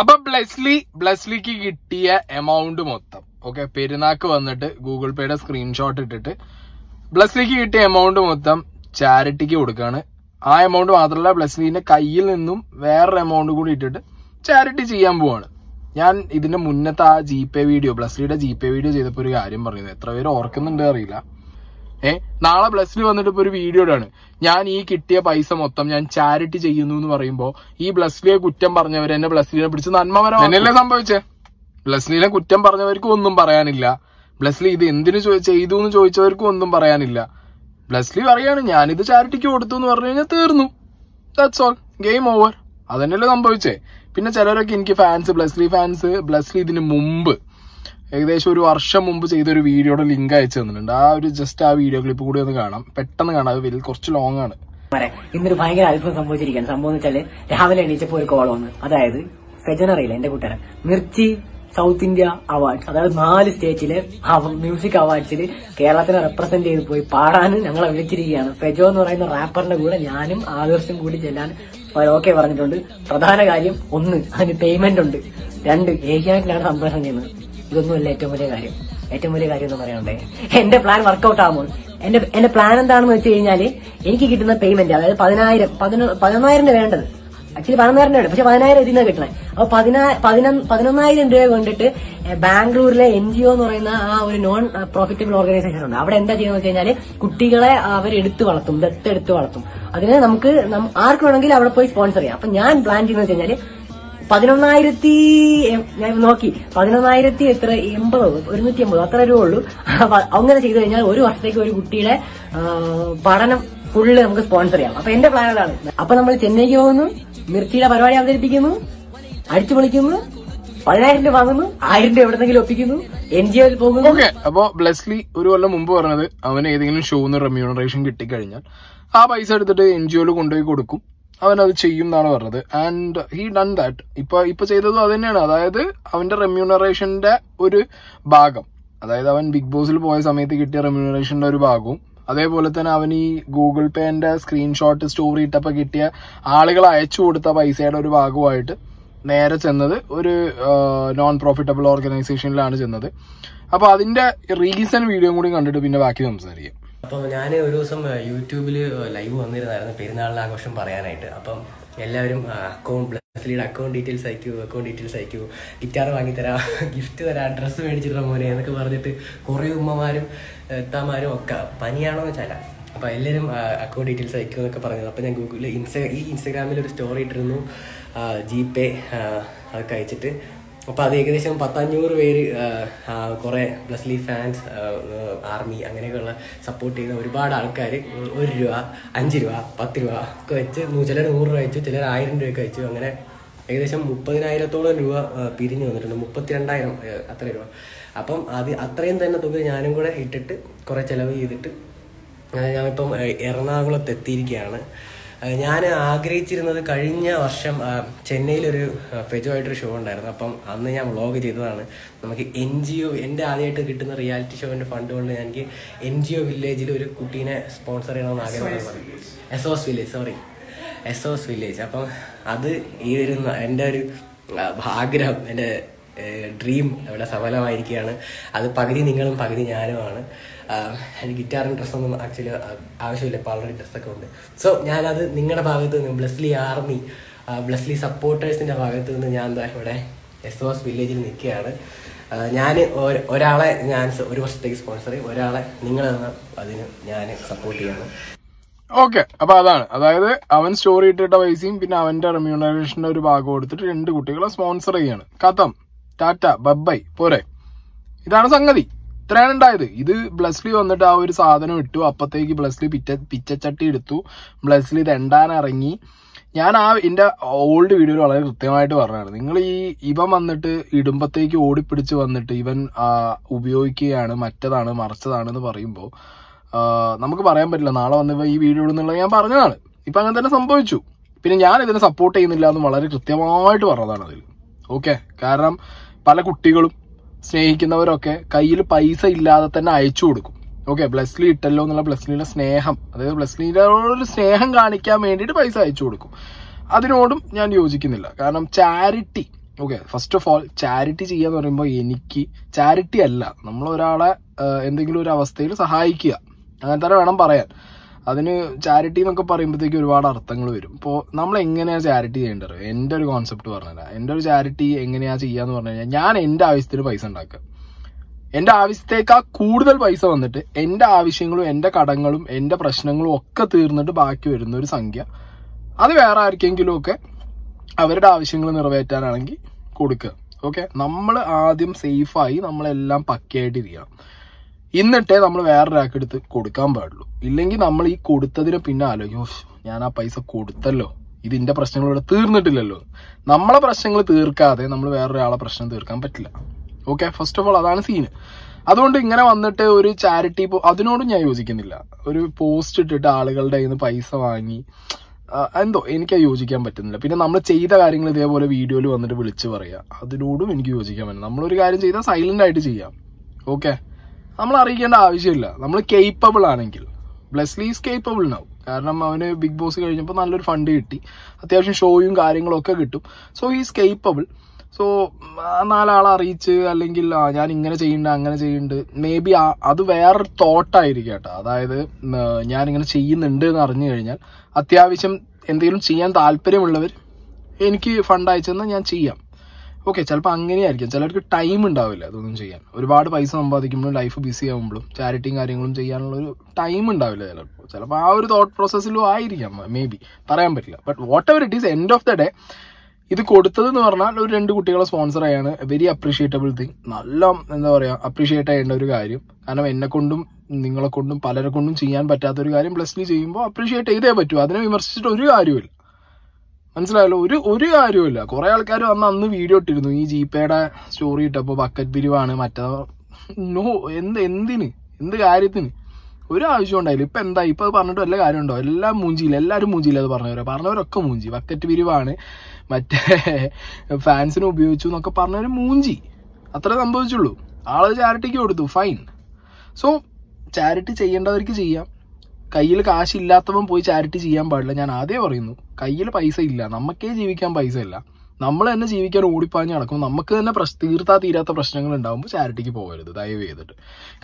അപ്പൊ ബ്ലെസ്ലി ബ്ലെസ്ലിക്ക് കിട്ടിയ എമൗണ്ട് മൊത്തം ഓക്കെ പെരുന്നാക്ക് വന്നിട്ട് ഗൂഗിൾ പേയുടെ സ്ക്രീൻഷോട്ട് ഇട്ടിട്ട് ബ്ലെസ്ലിക്ക് കിട്ടിയ എമൗണ്ട് മൊത്തം ചാരിറ്റിക്ക് കൊടുക്കുകയാണ് ആ എമൗണ്ട് മാത്രമല്ല ബ്ലെസ്ലിന്റെ കയ്യിൽ നിന്നും വേറൊരു എമൗണ്ട് കൂടി ഇട്ടിട്ട് ചാരിറ്റി ചെയ്യാൻ പോവാണ് ഞാൻ ഇതിന്റെ മുന്നത്തെ ആ ജി വീഡിയോ ബ്ലസ്ലിയുടെ ജി പേ വീഡിയോ ചെയ്തപ്പോൾ ഒരു കാര്യം പറഞ്ഞത് എത്ര പേര് ഓർക്കുന്നുണ്ടോ അറിയില്ല ഏഹ് നാളെ ബ്ലസ്സിൽ വന്നിട്ട് ഇപ്പൊ ഒരു വീഡിയോ ഇടാണ് ഞാൻ ഈ കിട്ടിയ പൈസ മൊത്തം ഞാൻ ചാരിറ്റി ചെയ്യുന്നു എന്ന് പറയുമ്പോൾ ഈ ബ്ലസ്ലിയെ കുറ്റം പറഞ്ഞവർ എന്നെ ബ്ലസ്ലിനെ പിടിച്ച് നന്മമരം എന്നല്ലേ സംഭവിച്ചേ ബ്ലസ്ലിനെ കുറ്റം പറഞ്ഞവർക്കും ഒന്നും പറയാനില്ല ബ്ലസ്ലി ഇത് എന്തിനു ചെയ്തു എന്ന് ചോദിച്ചവർക്കും ഒന്നും പറയാനില്ല ബ്ലസ്ലി പറയാണ് ഞാനിത് ചാരിറ്റിക്ക് കൊടുത്തു എന്ന് പറഞ്ഞു കഴിഞ്ഞാൽ തീർന്നു ദാറ്റ്സ് ഓൾ ഗെയിം ഓവർ അതന്നെയല്ലേ സംഭവിച്ചേ പിന്നെ ചിലരൊക്കെ എനിക്ക് ഫാൻസ് ബ്ലസ്ലി ഫാൻസ് ബ്ലസ്ലി ഇതിന് മുമ്പ് ഏകദേശം ഒരു വർഷം മുമ്പ് ചെയ്തൊരു വീഡിയോയുടെ ലിങ്ക് അയച്ചു തന്നിട്ടുണ്ട് ആ ഒരു ജസ്റ്റ് ആ വീഡിയോ ക്ലിപ്പ് കൂടി ഒന്ന് കാണാം പെട്ടെന്ന് കാണാം അത് കുറച്ച് ലോങ് ആണ് ഇന്നൊരു ഭയങ്കര അത്ഭുതം സംഭവിച്ചിരിക്കുകയാണ് സംഭവം വെച്ചാല് രാവിലെ എണീച്ചപ്പോ ഒരു കോൾ വന്നു അതായത് ഫെജൻ എന്റെ കൂട്ടുകാരൻ മിർച്ചി സൗത്ത് ഇന്ത്യ അവാർഡ്സ് അതായത് നാല് സ്റ്റേറ്റിലെ മ്യൂസിക് അവാർഡ്സിൽ കേരളത്തിനെ റെപ്രസെന്റ് ചെയ്ത് പോയി പാടാനും ഞങ്ങളെ വിളിച്ചിരിക്കുകയാണ് ഫെജോ എന്ന് പറയുന്ന റാപ്പറിന്റെ കൂടെ ഞാനും ആദർശം കൂടി ചെല്ലാൻ ഓക്കെ പറഞ്ഞിട്ടുണ്ട് പ്രധാന കാര്യം ഒന്ന് അതിന് പേയ്മെന്റ് ഉണ്ട് രണ്ട് ഏഷ്യാനെറ്റിലാണ് സംപ്രേഷണം ചെയ്യുന്നത് ഇതൊന്നുമല്ല ഏറ്റവും വലിയ കാര്യം ഏറ്റവും വലിയ കാര്യം എന്ന് പറയണ്ടേ എന്റെ പ്ലാൻ വർക്ക്ഔട്ട് ആകുമ്പോൾ എന്റെ എന്റെ പ്ലാൻ എന്താണെന്ന് വെച്ച് കഴിഞ്ഞാല് എനിക്ക് കിട്ടുന്ന പേയ്മെന്റ് അതായത് പതിനായിരം പതിനൊന്നായിരം രൂപ വേണ്ടത് ആക്ച്വലി പതിനൊന്നായിരം രൂപ പക്ഷെ പതിനായിരം ഇതിൽ കിട്ടണേ അപ്പൊ പതിനൊന്നായിരം രൂപ കൊണ്ടിട്ട് ബാംഗ്ലൂരിലെ എൻ ജി ഒ എന്ന് പറയുന്ന ആ ഒരു നോൺ പ്രോഫിറ്റബിൾ ഓർഗനൈസേഷൻ ഉണ്ട് അവിടെ എന്താ ചെയ്യുന്നത് വെച്ച് കഴിഞ്ഞാല് കുട്ടികളെ അവർ എടുത്തു വളർത്തും ദത്തെടുത്ത് വളർത്തും അതിന് നമുക്ക് ആർക്ക് അവിടെ പോയി സ്പോൺസർ ചെയ്യാം അപ്പൊ ഞാൻ പ്ലാൻ ചെയ്യുന്നത് വെച്ച് കഴിഞ്ഞാല് പതിനൊന്നായിരത്തി ഞാൻ നോക്കി പതിനൊന്നായിരത്തി എത്ര എൺപതോ ഒരുന്നൂറ്റി അമ്പതോ അത്ര രൂപ ഉള്ളൂ അങ്ങനെ ചെയ്തു കഴിഞ്ഞാൽ ഒരു വർഷത്തേക്ക് ഒരു കുട്ടിയുടെ പഠനം ഫുള്ള് നമുക്ക് സ്പോൺസർ ചെയ്യാം അപ്പൊ എന്റെ പ്ലാൻ അതാണ് അപ്പൊ നമ്മൾ ചെന്നൈക്ക് പോകുന്നു മിർച്ചിയുടെ പരിപാടി അവതരിപ്പിക്കുന്നു അടിച്ചു പൊളിക്കുന്നു പതിനായിരം രൂപ വാങ്ങുന്നു ആയിരം രൂപ എവിടെന്നെങ്കിലും ഒപ്പിക്കുന്നു എൻ ജി ഒയിൽ പോകുന്നു അപ്പൊ ബ്ലസ്ലി ഒരു കൊല്ലം മുമ്പ് പറഞ്ഞത് അവന് ഏതെങ്കിലും ഷോന്ന് റെമ്യൂണറേഷൻ കിട്ടിക്കഴിഞ്ഞാൽ ആ പൈസ എടുത്തിട്ട് എൻ ജി ഒയിൽ കൊണ്ടുപോയി കൊടുക്കും അവനത് ചെയ്യും എന്നാണ് പറഞ്ഞത് ആൻഡ് ഹീ ഡൺ ദാറ്റ് ഇപ്പൊ ഇപ്പൊ ചെയ്തതും അത് തന്നെയാണ് അതായത് അവന്റെ റെമ്യൂണറേഷന്റെ ഒരു ഭാഗം അതായത് അവൻ ബിഗ് ബോസിൽ പോയ സമയത്ത് കിട്ടിയ റെമ്യൂണറേഷന്റെ ഒരു ഭാഗവും അതേപോലെ തന്നെ അവൻ ഈ ഗൂഗിൾ പേന്റെ സ്ക്രീൻഷോട്ട് സ്റ്റോറി ഇട്ടപ്പോൾ കിട്ടിയ ആളുകൾ അയച്ചു കൊടുത്ത പൈസയുടെ ഒരു ഭാഗമായിട്ട് നേരെ ചെന്നത് ഒരു നോൺ പ്രോഫിറ്റബിൾ ഓർഗനൈസേഷനിലാണ് ചെന്നത് അപ്പോൾ അതിന്റെ റീസൺ വീഡിയോ കൂടി കണ്ടിട്ട് പിന്നെ ബാക്കി സംസാരിക്കാം അപ്പം ഞാൻ ഒരു ദിവസം യൂട്യൂബിൽ ലൈവ് വന്നിരുന്നായിരുന്നു പെരുന്നാളിന് ആഘോഷം പറയാനായിട്ട് അപ്പം എല്ലാവരും അക്കൗണ്ട് ബ്ലസ്ലിയുടെ അക്കൗണ്ട് ഡീറ്റെയിൽസ് അയക്കൂ അക്കൗണ്ട് ഡീറ്റെയിൽസ് അയക്കൂ ഗിറ്റാർ വാങ്ങിത്തരാം ഗിഫ്റ്റ് തരാം ഡ്രസ്സ് മേടിച്ചിട്ടാ മോനെ എന്നൊക്കെ പറഞ്ഞിട്ട് കുറേ ഉമ്മമാരും എത്താമാരും ഒക്കെ പനിയാണോ എന്ന് വെച്ചാൽ അപ്പോൾ എല്ലാവരും അക്കൗണ്ട് ഡീറ്റെയിൽസ് അയക്കും എന്നൊക്കെ പറഞ്ഞത് അപ്പോൾ ഞാൻ ഗൂഗിളിൽ ഇൻസ്റ്റാ ഈ ഇൻസ്റ്റാഗ്രാമിൽ ഒരു സ്റ്റോറി ഇട്ടിരുന്നു ജി പേ അതൊക്കെ അയച്ചിട്ട് അപ്പോൾ അത് ഏകദേശം പത്തഞ്ഞൂറ് പേര് കുറേ ബ്ലസ്ലി ഫാൻസ് ആർമി അങ്ങനെയൊക്കെയുള്ള സപ്പോർട്ട് ചെയ്യുന്ന ഒരുപാട് ആൾക്കാർ ഒരു രൂപ അഞ്ച് രൂപ പത്ത് രൂപ ഒക്കെ വെച്ച് ചിലർ നൂറ് രൂപ വെച്ചു ചിലർ ആയിരം രൂപയൊക്കെ വെച്ചു അങ്ങനെ ഏകദേശം മുപ്പതിനായിരത്തോളം രൂപ പിരിഞ്ഞു വന്നിട്ടുണ്ട് മുപ്പത്തിരണ്ടായിരം അത്ര രൂപ അപ്പം അത് അത്രയും തന്നെ തുക ഞാനും കൂടെ ഇട്ടിട്ട് കുറേ ചിലവ് ചെയ്തിട്ട് ഞാനിപ്പം എറണാകുളത്ത് എത്തിയിരിക്കുകയാണ് ഞാൻ ആഗ്രഹിച്ചിരുന്നത് കഴിഞ്ഞ വർഷം ചെന്നൈയിലൊരു പെജുവായിട്ടൊരു ഷോ ഉണ്ടായിരുന്നു അപ്പം അന്ന് ഞാൻ വ്ളോഗ് ചെയ്തതാണ് നമുക്ക് എൻ ജി ഒ എൻ്റെ ആദ്യമായിട്ട് കിട്ടുന്ന റിയാലിറ്റി ഷോവിൻ്റെ ഫണ്ട് കൊണ്ട് എനിക്ക് എൻ ജി ഒ വില്ലേജിൽ ഒരു കുട്ടീനെ സ്പോൺസർ ചെയ്യണമെന്ന് ആഗ്രഹം S OS village sorry S OS village അപ്പം അത് ഈ ഒരു എൻ്റെ ഒരു ആഗ്രഹം എൻ്റെ ഡ്രീം ഇവിടെ സഫലമായിരിക്കുകയാണ് അത് പകുതി നിങ്ങളും പകുതി ഞാനുമാണ് എനിക്ക് ഗിറ്റാറും ഡ്രസ്സൊന്നും ആക്ച്വലി ആവശ്യമില്ല ഇപ്പോൾ ഓൾറെഡി ഡ്രസ്സൊക്കെ ഉണ്ട് സോ ഞാനത് നിങ്ങളുടെ ഭാഗത്ത് നിന്ന് ബ്ലസ്ലി ആർമി ബ്ലസ്ലി സപ്പോർട്ടേഴ്സിൻ്റെ ഭാഗത്ത് നിന്ന് ഞാൻ എന്താ ഇവിടെ എസ് ഓസ് വില്ലേജിൽ നിൽക്കുകയാണ് ഞാൻ ഒരാളെ ഞാൻ ഒരു വർഷത്തേക്ക് സ്പോൺസർ ചെയ്യും ഒരാളെ നിങ്ങൾ അതിന് ഞാൻ സപ്പോർട്ട് ചെയ്യണം ഓക്കെ അപ്പൊ അതാണ് അതായത് അവൻ സ്റ്റോറി ഇട്ടിട്ട പൈസയും പിന്നെ അവന്റെ റെമ്യൂണറേഷന്റെ ഒരു ഭാഗം കൊടുത്തിട്ട് രണ്ട് കുട്ടികളെ സ്പോൺസർ ചെയ്യാണ് കഥം ടാറ്റ ബബ്ബൈ പോരെ ഇതാണ് സംഗതി ഇത്രയാണ് ഉണ്ടായത് ഇത് ബ്ലസ്ലി വന്നിട്ട് ആ ഒരു സാധനം ഇട്ടു അപ്പത്തേക്ക് ബ്ലസ്ലി പിറ്റ പിച്ചച്ചട്ടി എടുത്തു ബ്ലസ്ലി തെണ്ടാൻ ഇറങ്ങി ഞാൻ ആ എൻ്റെ ഓൾഡ് വീഡിയോയിൽ വളരെ കൃത്യമായിട്ട് പറഞ്ഞതാണ് നിങ്ങൾ ഈ ഇവൻ വന്നിട്ട് ഇടുമ്പത്തേക്ക് ഓടിപ്പിടിച്ച് വന്നിട്ട് ഇവൻ ഉപയോഗിക്കുകയാണ് മറ്റതാണ് മറച്ചതാണ് എന്ന് പറയുമ്പോൾ നമുക്ക് പറയാൻ പറ്റില്ല നാളെ വന്ന് ഈ വീഡിയോ ഇടുന്നുള്ളത് ഞാൻ പറഞ്ഞതാണ് ഇപ്പം അങ്ങനെ തന്നെ സംഭവിച്ചു പിന്നെ ഞാൻ ഇതിനെ സപ്പോർട്ട് ചെയ്യുന്നില്ല എന്ന് വളരെ കൃത്യമായിട്ട് പറഞ്ഞതാണ് അതിൽ ഓക്കെ കാരണം പല കുട്ടികളും സ്നേഹിക്കുന്നവരൊക്കെ കയ്യിൽ പൈസ ഇല്ലാതെ തന്നെ അയച്ചു കൊടുക്കും ഓക്കെ ബ്ലസ്ലി ഇട്ടല്ലോ എന്നുള്ള ബ്ലസ്ലിയുടെ സ്നേഹം അതായത് ഒരു സ്നേഹം കാണിക്കാൻ വേണ്ടിയിട്ട് പൈസ അയച്ചു കൊടുക്കും അതിനോടും ഞാൻ യോജിക്കുന്നില്ല കാരണം charity okay first of all charity ചെയ്യാന്ന് പറയുമ്പോൾ എനിക്ക് ചാരിറ്റി അല്ല നമ്മൾ ഒരാളെ എന്തെങ്കിലും ഒരു അവസ്ഥയിൽ സഹായിക്കുക അങ്ങനെ തന്നെ വേണം പറയാൻ അതിന് ചാരിറ്റി എന്നൊക്കെ പറയുമ്പോഴത്തേക്ക് ഒരുപാട് അർത്ഥങ്ങൾ വരും ഇപ്പോൾ നമ്മൾ എങ്ങനെയാണ് ചാരിറ്റി ചെയ്യേണ്ടത് എൻ്റെ ഒരു കോൺസെപ്റ്റ് പറഞ്ഞുതരാം എൻ്റെ ഒരു ചാരിറ്റി എങ്ങനെയാണ് ചെയ്യാന്ന് പറഞ്ഞു കഴിഞ്ഞാൽ ഞാൻ എൻ്റെ ആവശ്യത്തിന് പൈസ ഉണ്ടാക്കുക എൻ്റെ ആവശ്യത്തേക്കാൾ കൂടുതൽ പൈസ വന്നിട്ട് എൻ്റെ ആവശ്യങ്ങളും എൻ്റെ കടങ്ങളും എൻ്റെ പ്രശ്നങ്ങളും ഒക്കെ തീർന്നിട്ട് ബാക്കി വരുന്ന ഒരു സംഖ്യ അത് വേറെ ആർക്കെങ്കിലും ഒക്കെ അവരുടെ ആവശ്യങ്ങൾ നിറവേറ്റാനാണെങ്കിൽ കൊടുക്കുക ഓക്കെ നമ്മൾ ആദ്യം സേഫായി നമ്മളെല്ലാം പക്കയായിട്ട് ഇരിക്കണം എന്നിട്ടേ നമ്മൾ വേറൊരാൾക്കെടുത്ത് കൊടുക്കാൻ പാടുള്ളൂ ഇല്ലെങ്കിൽ നമ്മൾ ഈ കൊടുത്തതിന് പിന്നെ ആലോചിക്കും ഞാൻ ആ പൈസ കൊടുത്തല്ലോ ഇതിന്റെ പ്രശ്നങ്ങൾ ഇവിടെ തീർന്നിട്ടില്ലല്ലോ നമ്മളെ പ്രശ്നങ്ങൾ തീർക്കാതെ നമ്മൾ വേറൊരാളെ പ്രശ്നം തീർക്കാൻ പറ്റില്ല ഓക്കെ ഫസ്റ്റ് ഓഫ് ഓൾ അതാണ് സീന് അതുകൊണ്ട് ഇങ്ങനെ വന്നിട്ട് ഒരു ചാരിറ്റി അതിനോടും ഞാൻ യോജിക്കുന്നില്ല ഒരു പോസ്റ്റ് ഇട്ടിട്ട് ആളുകളുടെ കയ്യിൽ നിന്ന് പൈസ വാങ്ങി എന്തോ എനിക്ക് യോജിക്കാൻ പറ്റുന്നില്ല പിന്നെ നമ്മൾ ചെയ്ത കാര്യങ്ങൾ ഇതേപോലെ വീഡിയോയിൽ വന്നിട്ട് വിളിച്ചു പറയുക അതിനോടും എനിക്ക് യോജിക്കാൻ പറ്റില്ല നമ്മളൊരു കാര്യം ചെയ്താൽ സൈലന്റ് ആയിട്ട് ചെയ്യാം ഓക്കെ നമ്മൾ അറിയിക്കേണ്ട ആവശ്യമില്ല നമ്മൾ കേപ്പബിൾ ആണെങ്കിൽ ബ്ലെസ്ലി ഈസ് കേപ്പബിൾ ഉണ്ടാവും കാരണം അവന് ബിഗ് ബോസ് കഴിഞ്ഞപ്പോൾ നല്ലൊരു ഫണ്ട് കിട്ടി അത്യാവശ്യം ഷോയും കാര്യങ്ങളും ഒക്കെ കിട്ടും സോ ഹീസ് കേപ്പബിൾ സോ നാലാളെ അറിയിച്ച് അല്ലെങ്കിൽ ആ ഞാൻ ഇങ്ങനെ ചെയ്യുന്നുണ്ട് അങ്ങനെ ചെയ്യുന്നുണ്ട് മേ ബി അത് വേറൊരു തോട്ടായിരിക്കും കേട്ടോ അതായത് ഞാനിങ്ങനെ ചെയ്യുന്നുണ്ട് എന്ന് അറിഞ്ഞു കഴിഞ്ഞാൽ അത്യാവശ്യം എന്തെങ്കിലും ചെയ്യാൻ താല്പര്യമുള്ളവർ എനിക്ക് ഫണ്ട് അയച്ചെന്ന് ഞാൻ ചെയ്യാം ഓക്കെ ചിലപ്പോൾ അങ്ങനെയായിരിക്കും ചിലർക്ക് ടൈം ഉണ്ടാവില്ല അതൊന്നും ചെയ്യാൻ ഒരുപാട് പൈസ സമ്പാദിക്കുമ്പോഴും ലൈഫ് ബിസി ആകുമ്പോഴും ചാരിറ്റിയും കാര്യങ്ങളും ചെയ്യാനുള്ള ഒരു ടൈം ഉണ്ടാവില്ല ചിലപ്പോൾ ചിലപ്പോൾ ആ ഒരു തോട്ട് പ്രോസസ്സിലും ആയിരിക്കാം മേ ബി പറയാൻ പറ്റില്ല but whatever it is end of the day ഇത് കൊടുത്തത് എന്ന് പറഞ്ഞാൽ ഒരു രണ്ട് കുട്ടികളെ സ്പോൺസർ ചെയ്യാണ് വെരി അപ്രീഷിയേറ്റബിൾ തിങ് നല്ല എന്താ പറയുക അപ്രീഷിയേറ്റ് ചെയ്യേണ്ട ഒരു കാര്യം കാരണം എന്നെ കൊണ്ടും നിങ്ങളെ കൊണ്ടും പലരെ കൊണ്ടും ചെയ്യാൻ പറ്റാത്ത ഒരു കാര്യം ടു ചെയ്യുമ്പോൾ അപ്രീഷിയേറ്റ് ചെയ്തേ പറ്റൂ അതിനെ വിമർശിച്ചിട്ട് ഒരു കാര്യമില്ല മനസ്സിലായല്ലോ ഒരു ഒരു കാര്യമില്ല കുറേ ആൾക്കാർ വന്ന് അന്ന് വീഡിയോ ഇട്ടിരുന്നു ഈ ജിപേയുടെ സ്റ്റോറി ഇട്ടപ്പോൾ ബക്കറ്റ് പിരിവാണ് മറ്റേ നോ എന്ത് എന്തിന് എന്ത് കാര്യത്തിന് ഒരു ആവശ്യം ഉണ്ടായില്ല ഇപ്പം എന്താ ഇപ്പോൾ പറഞ്ഞിട്ട് വല്ല കാര്യമുണ്ടോ എല്ലാം മൂഞ്ചിയില്ല എല്ലാവരും മൂഞ്ചിയില്ല അത് പറഞ്ഞവരെ പറഞ്ഞവരൊക്കെ മൂഞ്ചി ബക്കറ്റ് പിരിവാണ് മറ്റേ ഫാൻസിനെ ഉപയോഗിച്ചു എന്നൊക്കെ പറഞ്ഞവർ മൂഞ്ചി അത്ര സംഭവിച്ചുള്ളൂ ആള് ചാരിറ്റിക്ക് കൊടുത്തു ഫൈൻ സോ ചാരിറ്റി ചെയ്യേണ്ടവർക്ക് ചെയ്യാം കയ്യിൽ കാശില്ലാത്തവൻ പോയി ചാരിറ്റി ചെയ്യാൻ പാടില്ല ഞാൻ ആദ്യം പറയുന്നു കയ്യിൽ പൈസ ഇല്ല നമുക്കേ ജീവിക്കാൻ പൈസ ഇല്ല നമ്മൾ തന്നെ ജീവിക്കാൻ ഓടിപ്പാഞ്ഞ് നടക്കും നമുക്ക് തന്നെ പ്രശ് തീർത്താ തീരാത്ത പ്രശ്നങ്ങൾ ഉണ്ടാകുമ്പോൾ ചാരിറ്റിക്ക് പോകരുത് ദയവ് ചെയ്തിട്ട്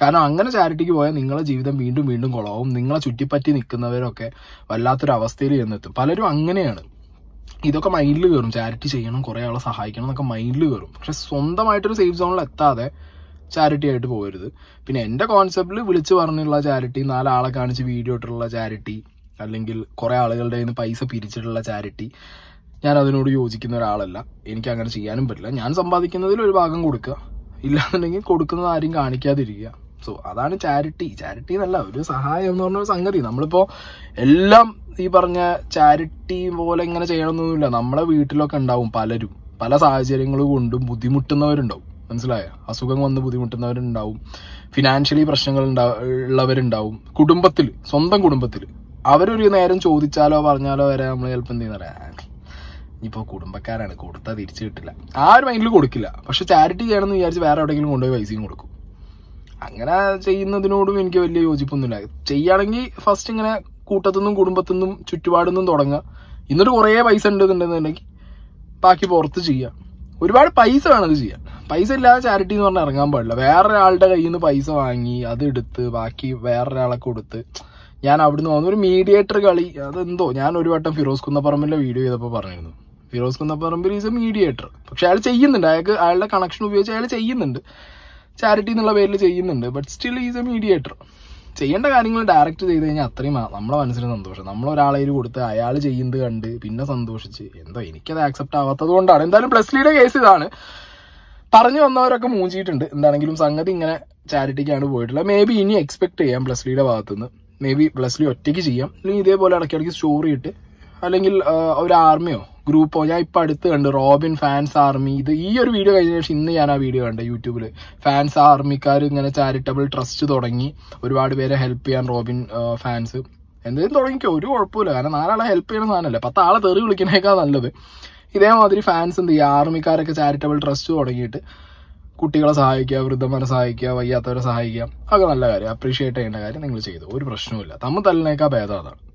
കാരണം അങ്ങനെ ചാരിറ്റിക്ക് പോയാൽ നിങ്ങളെ ജീവിതം വീണ്ടും വീണ്ടും കുളവും നിങ്ങളെ ചുറ്റിപ്പറ്റി നിൽക്കുന്നവരൊക്കെ വല്ലാത്തൊരു അവസ്ഥയിൽ ചെന്നെത്തും പലരും അങ്ങനെയാണ് ഇതൊക്കെ മൈൻഡിൽ കയറും ചാരിറ്റി ചെയ്യണം കുറേ ആളെ സഹായിക്കണം എന്നൊക്കെ മൈൻഡിൽ കയറും പക്ഷെ സ്വന്തമായിട്ടൊരു സേഫ് സോണിൽ എത്താതെ ചാരിറ്റി ആയിട്ട് പോകരുത് പിന്നെ എൻ്റെ കോൺസെപ്റ്റിൽ വിളിച്ച് പറഞ്ഞുള്ള ചാരിറ്റി നാലാളെ കാണിച്ച് വീഡിയോ ഇട്ടുള്ള ചാരിറ്റി അല്ലെങ്കിൽ കുറേ ആളുകളുടെ നിന്ന് പൈസ പിരിച്ചിട്ടുള്ള ചാരിറ്റി ഞാൻ അതിനോട് യോജിക്കുന്ന ഒരാളല്ല എനിക്ക് അങ്ങനെ ചെയ്യാനും പറ്റില്ല ഞാൻ സമ്പാദിക്കുന്നതിൽ ഒരു ഭാഗം കൊടുക്കുക ഇല്ലാന്നുണ്ടെങ്കിൽ കൊടുക്കുന്നത് ആരും കാണിക്കാതിരിക്കുക സോ അതാണ് ചാരിറ്റി ചാരിറ്റി എന്നല്ല ഒരു സഹായം എന്ന് പറഞ്ഞ സംഗതി നമ്മളിപ്പോൾ എല്ലാം ഈ പറഞ്ഞ ചാരിറ്റി പോലെ ഇങ്ങനെ ചെയ്യണമെന്നൊന്നുമില്ല നമ്മളെ വീട്ടിലൊക്കെ ഉണ്ടാവും പലരും പല സാഹചര്യങ്ങൾ കൊണ്ടും ബുദ്ധിമുട്ടുന്നവരുണ്ടാവും മനസ്സിലായ അസുഖം വന്ന് ബുദ്ധിമുട്ടുന്നവരുണ്ടാവും ഫിനാൻഷ്യലി പ്രശ്നങ്ങൾ ഉണ്ടാ ഉള്ളവരുണ്ടാവും കുടുംബത്തിൽ സ്വന്തം കുടുംബത്തിൽ അവരൊരു നേരം ചോദിച്ചാലോ പറഞ്ഞാലോ വരെ നമ്മൾ ചിലപ്പോൾ എന്ത് ചെയ്യുന്ന ഇപ്പോൾ കുടുംബക്കാരാണ് കൊടുത്താൽ തിരിച്ചു കിട്ടില്ല ആ ഒരു മൈൻഡിൽ കൊടുക്കില്ല പക്ഷെ ചാരിറ്റി ചെയ്യണമെന്ന് വിചാരിച്ച് വേറെ എവിടെയെങ്കിലും കൊണ്ടുപോയി പൈസയും കൊടുക്കും അങ്ങനെ ചെയ്യുന്നതിനോടും എനിക്ക് വലിയ യോജിപ്പൊന്നുമില്ല ചെയ്യുകയാണെങ്കിൽ ഫസ്റ്റ് ഇങ്ങനെ കൂട്ടത്തുനിന്നും കുടുംബത്തുനിന്നും ചുറ്റുപാടുനിന്നും തുടങ്ങുക എന്നിട്ട് കുറേ പൈസ ഉണ്ടെന്നുണ്ടെന്നുണ്ടെങ്കിൽ ബാക്കി പുറത്ത് ചെയ്യുക ഒരുപാട് പൈസ വേണം അത് ചെയ്യാൻ പൈസ ഇല്ലാതെ ചാരിറ്റി എന്ന് പറഞ്ഞാൽ ഇറങ്ങാൻ പാടില്ല വേറൊരാളുടെ കയ്യിൽ നിന്ന് പൈസ വാങ്ങി അത് എടുത്ത് ബാക്കി വേറൊരാളെ കൊടുത്ത് ഞാൻ അവിടുന്ന് വന്നു ഒരു മീഡിയേറ്റർ കളി അതെന്തോ ഞാൻ ഒരു വട്ടം ഫിറോസ് കുന്നപ്പറമ്പിലെ വീഡിയോ ചെയ്തപ്പോൾ പറഞ്ഞിരുന്നു Firoz Kunnapparambil is a mediator പക്ഷെ അയാൾ ചെയ്യുന്നുണ്ട് അയാൾക്ക് അയാളുടെ കണക്ഷൻ ഉപയോഗിച്ച് അയാൾ ചെയ്യുന്നുണ്ട് ചാരിറ്റി എന്നുള്ള പേരിൽ ചെയ്യുന്നുണ്ട് but still is a mediator ചെയ്യേണ്ട കാര്യങ്ങൾ ഡയറക്റ്റ് ചെയ്ത് കഴിഞ്ഞാൽ അത്രയും നമ്മളെ മനസ്സിന് സന്തോഷം നമ്മൾ ഒരാളെ കൊടുത്ത് അയാൾ ചെയ്യുന്നത് കണ്ട് പിന്നെ സന്തോഷിച്ച് എന്തോ എനിക്കത് ആക്സെപ്റ്റ് ആവാത്തത് കൊണ്ടാണ് എന്തായാലും പ്ലസ് ലീയുടെ കേസ് ഇതാണ് പറഞ്ഞു വന്നവരൊക്കെ മൂഞ്ചിയിട്ടുണ്ട് എന്താണെങ്കിലും സംഗതി ഇങ്ങനെ ചാരിറ്റിക്കാണ് പോയിട്ടുള്ളത് മേ ബി ഇനി എക്സ്പെക്ട് ചെയ്യാം ലീയുടെ ഭാഗത്തുനിന്ന് മേ ബി പ്ലസ് ടു ഒറ്റയ്ക്ക് ചെയ്യാം അല്ലെങ്കിൽ ഇതേപോലെ ഇടയ്ക്ക് ഇടയ്ക്ക് സ്റ്റോറി ഇട്ട് അല്ലെങ്കിൽ ഒരു ആർമിയോ ഗ്രൂപ്പോ ഞാൻ ഇപ്പോൾ അടുത്ത് കണ്ട് റോബിൻ ഫാൻസ് ആർമി ഇത് ഈ ഒരു വീഡിയോ കഴിഞ്ഞ ശേഷം ഇന്ന് ഞാൻ ആ വീഡിയോ കണ്ടത് യൂട്യൂബിൽ ഫാൻസ് ആർമിക്കാർ ഇങ്ങനെ ചാരിറ്റബിൾ ട്രസ്റ്റ് തുടങ്ങി ഒരുപാട് പേരെ ഹെൽപ്പ് ചെയ്യാൻ റോബിൻ ഫാൻസ് എന്തെങ്കിലും തുടങ്ങിക്കോ ഒരു കുഴപ്പമില്ല കാരണം നാലാളെ ഹെൽപ്പ് ചെയ്യണ സാധനമല്ല പത്താളെ തെറി വിളിക്കണേക്കാൾ നല്ലത് ഇതേമാതിരി ഫാൻസ് എന്ത് ചെയ്യുക ആർമിക്കാരൊക്കെ ചാരിറ്റബിൾ ട്രസ്റ്റ് തുടങ്ങിയിട്ട് കുട്ടികളെ സഹായിക്കുക വൃദ്ധന്മാരെ സഹായിക്കുക വയ്യാത്തവരെ സഹായിക്കുക അതൊക്കെ നല്ല കാര്യം അപ്രീഷിയേറ്റ് ചെയ്യേണ്ട കാര്യം നിങ്ങൾ ചെയ്തു ഒരു പ്രശ്നവുമില്ല തമ്മിൽ തല്ലിനേക്കാൾ ഭേദം അതാണ്